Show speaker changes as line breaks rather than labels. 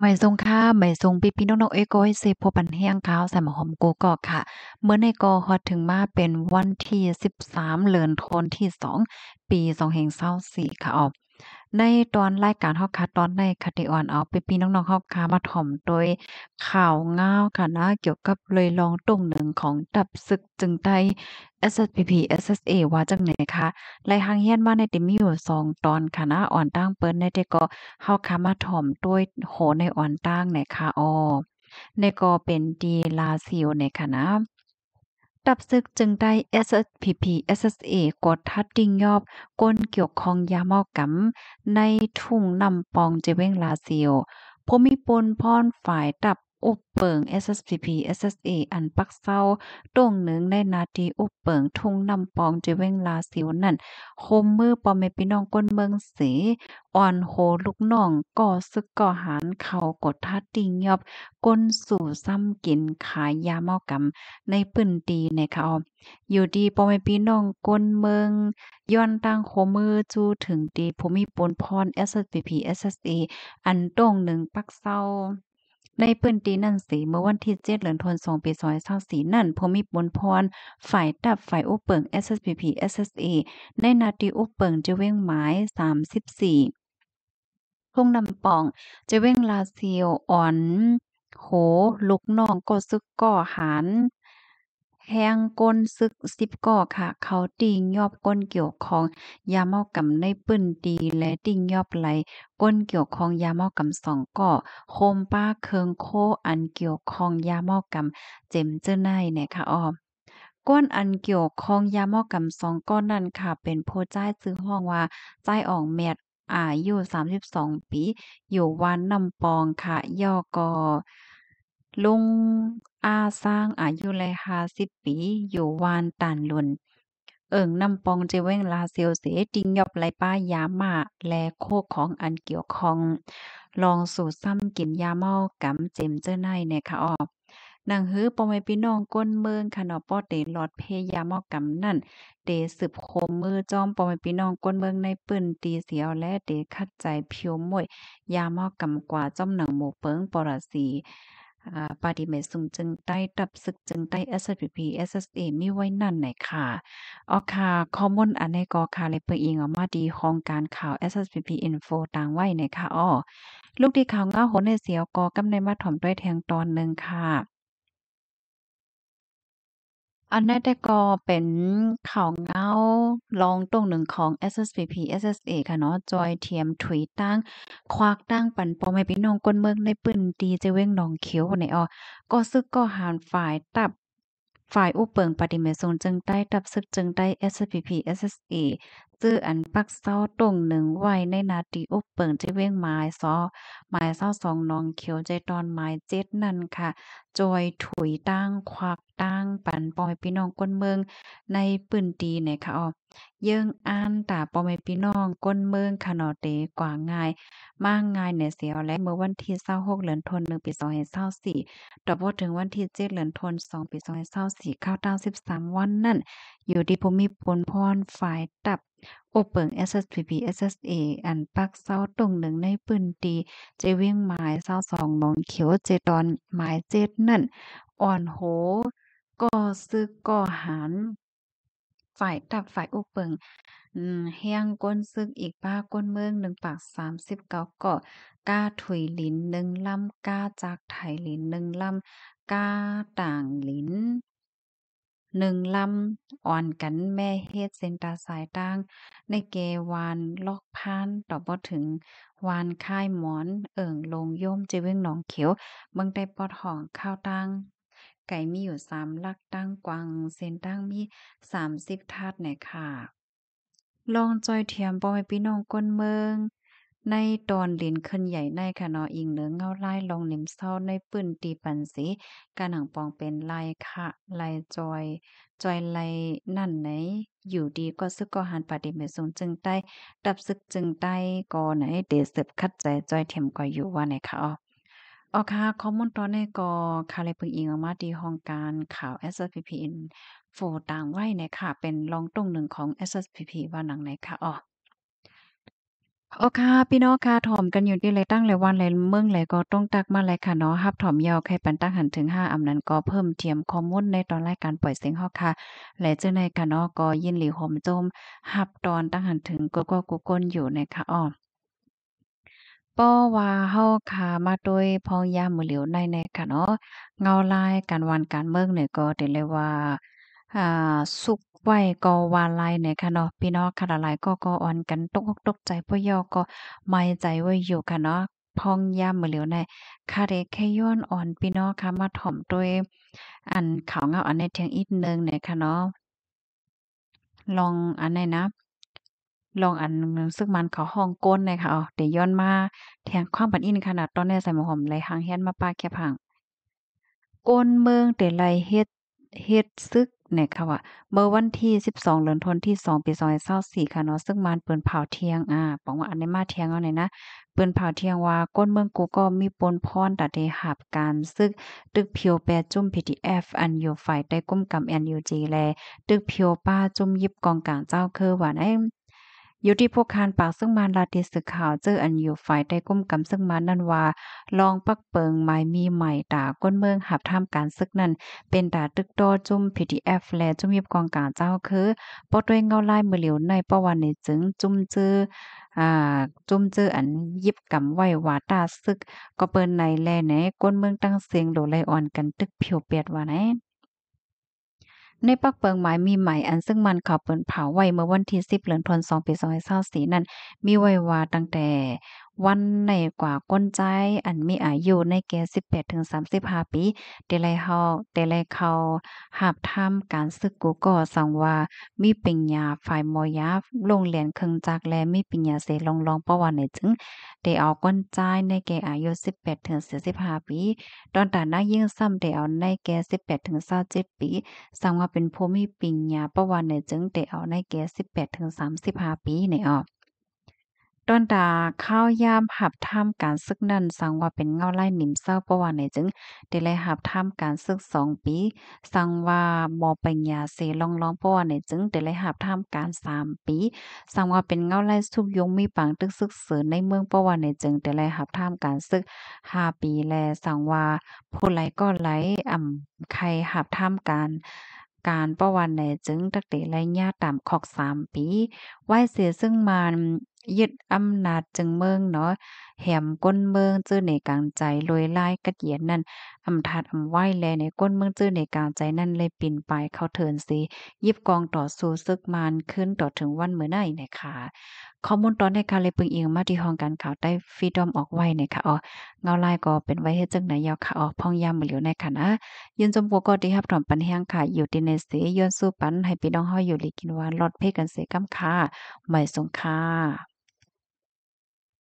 หมายทรงค่าหมายทรงปีพี่น้องเอโก้ให้เซพบปันแห้งขาวใส่หมอหอมโกกอกค่ะ เมื่อในกอฮอดถึงมาเป็นวันที่ 13เลือนธทน่สองที่ 2 ปี2524ค่ะออกในตอนรายการฮอกคาตอนในคติอ่อนเอาไปพี่น้องๆฮอกคามาถ่อมโดยข่าวง้าว ค่ะนะ เกี่ยวกับเลยลองตรงหนึ่งของตับศึกจึงไต SSPP SSA ว่าจังไหนคะไล่หางเฮียนมาในติมีอยู่สองตอนค่ะนะอ่อนตั้งเปิ้นในเด็กก็เข้าคามาถ่อมด้วยโหในอ่อนตั้งไหนคะอ๋อในก็เป็น ดีลาซิลในค่ะนะตับซึกจึงได้ SSPP SSA กดทัดดิ้งยอบก้นเกี่ยวของยาเมากำในทุ่งนำปองเจเวงลาเซียวพมีปนพรฝ่ายตับอุปเปิง SSPP SSA อันปักเศร้าตรงหนึ่งในนาทีอุปเปิงทุ่งนำปองจะเว้งลาสิวนั่นคมมือปอมเมพี่น้องก้นเมืองเส อ่อนโหลูกน้องก่อซึกก่อหานเข่ากดทัดติงยอบก้นสู่ซ้ำกินขายยาเมากำในปืนดีในเขา อยู่ดีปอมเมพี่น้องก้นเมืองย้อนตั้งโคมือจูถึงดีภูมิปนพร SSPP SSA อันตรงหนึ่งปักเศร้าในปื้นตีนั่นสีเมื่อวันที่เจ็ดเหือนทนาคงปีซอยเศ้าสีนั่นพมีบนพร ฝ่ายตับฝ่ายอุปเปิง SSPP SSA ในนาทีอุปเปิงจะเว้งหมายสามสิบสี่ทุ่งนำป่องจะเว้งลาเซียวอ่อนโหลูกน้องก็ซึกก่อหันแห้งก้นซึกซิบก่อค่ะ เขาติ่งยอบก้นเกี่ยวของยาเมากำในปื้นดีและติ่งยอบไหลก้นเกี่ยวของยาเมากำสองก่อโคมป้าเคิงโค อันเกี่ยวของยาเมากำ เจ็มเจ้าหนาเนี่ยค่ะออมก้นอันเกี่ยวของยาหม้อกำสองก้อนนั่นค่ะ เป็นโพจ้ายซื้อห้องว่าจ้ายอ่องเมดอายุ32ปี อยู่วันนำปองค่ะย่อกอ ลุงอาสร้างอายุไลหาสิบปีอยู่วานตานลุนเอิงนำปองเจเว้งลาเซียวเสจิงยอบไลป้ายามาและโคของอันเกี่ยวข้อง ลองสูตรซ้ำกินยาเมากำเจมเจ้าในเนี่ยค่ะออกนังฮื้อปอมไอพี่น้องก้นเมืองขนมป้อเตหลอดเพยามอกกำนั่นเตสืบโคมมือจอมปอมไอพี่น้องก้นเมืองในปืนตีเสียวและเตคัดใจเพียวมวย ยามอกกำกว่าจอมหนังหมูเปิงปรสีปาดิเมตสุงจึงใต้ดับศึกจึงใต้ SPP SSA มีไว้นั่นไหนค่ะออคาคข้อมูลอันในกอคาเลยเปิองออกมาดีของการข่าว SSPP Info ต่างไว้ไหนค่ะอ้อลูกดีข่าวง้าโหนในเสียวกอกำในมาถ่อมด้วยแทงตอนหนึ่งค่ะอันนั้นแต่ก็เป็นข่าวเงาลองตรงหนึ่งของ SSPP SSA ค่ะเนาะ จอยเทียมถุยตั้ง ควักตั้งปันปอมให้พี่น้องก้นเมืองในปืนตีเจเว้งหนองเขียวในออก็ซึกก็หานฝ่ายตับ ฝ่ายอุปเปิงปฏิเมซงจึงได้ตับซึกจึงได้ s SPP SSA ซื้ออันปักเศร้าตรงหนึ่งไว้ ในนาตีอุบเปิงจะเว้งไม้ซอไม้เศร้าสองนองเขียว ใจตอนไม้เจ็ดนั่นค่ะ จอยถุยตั้งควักตั้งปันปอยพี่น้องก้นเมืองในปืนตีไหนค่ะอ๋อเยิ่งอ่านตาปอมพี่น้องก้นเมือง ขนอเตกว่าง่าย มากง่ายเนี่ยเสียวและเมื่อวันที่เศร้าหกเหรือนทนหนึ่งปีสองเศร้าสี่ต่อพอถึงวันที่เจ็ดเหรินทนสองปีสองเศร้าสี่เข้าเต้าสิบสามวันนั่น อยู่ที่ภูมิปนพรฝ่ายตับโอเปิง SSPP SSA อันปักเศร้าตรงหนึ่งในปืนตีเจวิ่งหมายเศร้าสองนองเขียวเจดอนหมายเจ็ดนั่น อ่อนโหก็ซึกก็หันฝ่ายตับฝ่ายโอเปิงเฮียงก้นซึกอีกป้าก้นเมืองหนึ่งปากสามสิบเก้าเกาะก้าถุยลินหนึ่งลำ ก้าจากไถยลินหนึ่งลำ ก้าต่างลินหนึ่งลำอ่อนกันแม่เฮ็ดเส้นตาสายตั้ง ในเกวานลอกพานต่อบ่ถึงวานค่ายหมอน เอิ่งลงย่มเจวิ่งหนองเขียวเบิ่งได้ปอดห่องข้าวตั้ง ไก่มีอยู่สามลักตั้งกวางเส้นตั้งมีสามสิบธาตุไหนค่ะ ลองจอยเทียมปอมพี่น้องก้นเมืองในตอนเรียนขึ้นใหญ่ในคะนออิงเหนือเงาไล่ลองนิ่มเศร้าในปืนตีปันสีกาหนังปองเป็นลายค่ะลายจอย จอยลายนั่นไหน อยู่ดีก็ซึกก็หันปฏิเมสูงจึงใต้ดับซึกจึงใต้ก็ไหนเดสบคัดใจจอยเถมก็อยู่ว่าไหนค่ะอ๋อออค่ะข้อมูลตอนนี้ก็คาเลพึงอิงออกมาดีห้องการข่าว s p p n โฟต่างไว้ในค่ะเป็นรองตรงหนึ่งของ s p p ว่าหนังไหนค่ะอ๋อโอเค่ะ พี่น้องค่ะถ่อมกันอยู่ที่ไรตั้งไรวันไรเมืองไรก็ต้องตักมาไรค่ะเนาะฮับถ่อมยาวไค่ปันตั้งหันถึง5อำนั้นก็เพิ่มเทียมคอมุนในตอนรายการปล่อยเสียงเอาค่ะและเจ้าในค่ะเนาะก็ยินหลีโฮมจมฮับตอนตั้งหันถึงก็ก็กุกลนอยู่ในค่ะอ้อป้อว่าเฮาค่ะมาด้วยพองยามมือเหลียวในในค่ะเนาะเงาลายการวันการเมืองเนี่ยก็ถือเลยว่าอ่าสุกไว้ก็วาไลี่นค่ะเนาะพี่น้องค่ะหลายก็ก็อ่อนกันตกกตกใจพ่อยอก็ไม่ใจไว้อยู่ค่ะเนาะพองยามือเหลียวในคาเรแค่ย้อนอ่อนพี่น้องค่ะมาถ่อมด้วยอันข่าวเงาอันในเทียงอีกหนึ่งี่ยค่ะเนาะลองอันไหนนะลองอันซึงมันเขาห้องก้นเลนค่ะเดี๋ยวย้อนมาเทียงความบันอินขนาดตอนนี้ใส่หม่อหอมไรหางเฮยนมาป้าแค่พังก้นเมืองเต๋ไรเฮ็ดเฮ็ดซึกเนี่ยค่ะว่าเมื่อวันที่ 12เดือนธันวาคมปี2024ค่ะเนาะซึ่งมันเปิ้นเผาเทียงอ่าบอกว่าอันนี้มาเทียงเอาหนยนะ เปิ้นเผาเทียงว่าก้นเมืองกูก็มีปนพรตะเดหับการ ซึกตึกเพียวแปจุ่ม PDF อันอยู่ฝ่ายได้กุ้มกนย NUG แลตึกเพียวป้าจุ่มยิบกองกลางเจ้าคือว่าไอ้อยู่ที่พวกคานปากซึ่งมารลาติสึกข่าวเจออันอยู่ฝ่ายใต้กุ้มกำซึ่งมานั่นว่าลองปักเปิงไม้มีใหม่ตาก้นเมือง หับท่ามการซึกนั้นเป็นตาตึกโตจุ่ม PDF และ จุ่มยิบกองกาเจ้าคือปอด้วยเงาลายมือเหลียวในประวันในจึง จุ่มเจออ่าจุ่มจื้ออันยิบกำไหว้วาตาซึก ก็เปิ้นในแลไหนก้นเมืองตั้งเสียงโดไลออนกันตึกผิวเปียดว่าไหนในปักเปิงหมายมีใหม่อันซึ่งมันข่าวเปิ่นเผาไว้เมื่อวันที่10เดือนพฤษภาคมปี2024นั้นมีไว้ว่าตั้งแต่วันในกว่าก้นใจอันมีอายุ ในแก่ปดถึงสสามิบห้าปีเตไยเฮาเตไยเขาหับทำการศึกกูก็สั่งว่ามีปิญญาฝ่ายมอยาลงเรียนครึ่งจากและมีปิญญาเสลองลองประวัติหนจึงได้เอาก้นใจในแก่อายุสิบแปดถึงสสี่ิบห้าปี ตอนแตหนักยิ่งซ้ำเดเอาในแก่ปดถึงสิบปี สั่งว่าเป็นผู้มีปิญญาประวัติหนจึงได้เอาในแก่ปดถึงสสามิบห้าปีในออกต้นดาข้าวยามหับท่ามการซึกนั่นสังว่าเป็นเงาไล่หนิมเศร้าประวัตินจึงเดลัลหับท่ามการซึกสองปี สังว่ามอปัญญาเสลองร้องประวัตินจึงเดลัลหับท่ามการสามปี สังว่าเป็นเงาไล่ทุบยงมีปังตึกซึกเสือในเมืองประวัตินจึงเดลัลหับท่ามการซึกห้าปีแลสังว่าผู้ไหลก็ไหลอ่ำใครหับท่ามการ การประวันในจึงตักเตะไรญาตามขอกสามปีไหวเสียซึ่งมันยึดอำนาจจึงเมืองเนาะแหมก้นเมืองจื้อในกลางใจลอยไายกระเยียนนั่น อำทาดอำไหวแลในก้นเมืองจื้อในกลางใจนั่นเลยปิ่นไปเข้าเถินสี ยิบกองต่อสู้ซึกมานขึ้นต่อถึงวันเมื่อไหนนะคะข้อมูลตอนในคาเลยปึงเอยงมาที่ห้องการข่าวได้ฟรีดอมออกไว้นะคะอ๋อเงาลายก็เป็นไว้ให้จังไหนยาวค่ะออกพ่องยามเหลียวในค่ะนะยืนจมกัวก็ดีครับถอมปันแห้งค่ะ อยู่ดีในเสยย้นสู้ปันให้พี่น้องเฮาอยู่ลีกินวานรอดเพ่กันเสกำค่ะไม่สงค่ะ